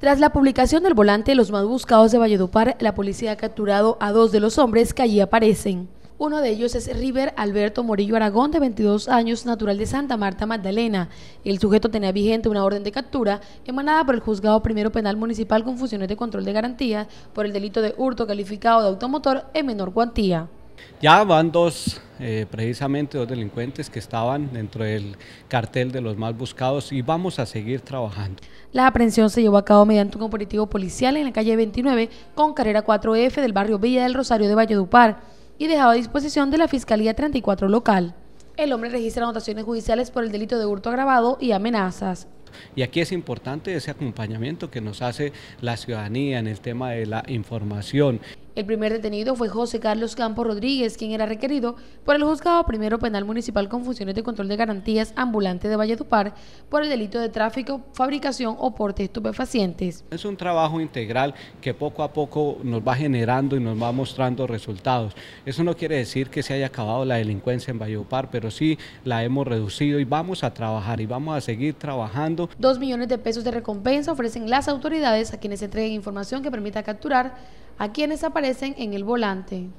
Tras la publicación del volante de los más buscados de Valledupar, la policía ha capturado a dos de los hombres que allí aparecen. Uno de ellos es River Alberto Morillo Aragón, de 22 años, natural de Santa Marta, Magdalena. El sujeto tenía vigente una orden de captura emanada por el Juzgado Primero Penal Municipal con funciones de control de garantía por el delito de hurto calificado de automotor en menor cuantía. Ya van dos, eh, precisamente dos delincuentes que estaban dentro del cartel de los más buscados y vamos a seguir trabajando. La aprehensión se llevó a cabo mediante un operativo policial en la calle 29 con carrera 4F del barrio Villa del Rosario de Valledupar y dejado a disposición de la Fiscalía 34 local. El hombre registra anotaciones judiciales por el delito de hurto agravado y amenazas. Y aquí es importante ese acompañamiento que nos hace la ciudadanía en el tema de la información. El primer detenido fue José Carlos Campos Rodríguez, quien era requerido por el Juzgado Primero Penal Municipal con funciones de control de garantías ambulante de Valledupar por el delito de tráfico, fabricación o porte de estupefacientes. Es un trabajo integral que poco a poco nos va generando y nos va mostrando resultados. Eso no quiere decir que se haya acabado la delincuencia en Valledupar, pero sí la hemos reducido y vamos a trabajar y vamos a seguir trabajando. Dos millones de pesos de recompensa ofrecen las autoridades a quienes entreguen información que permita capturar a quienes aparecen en el volante.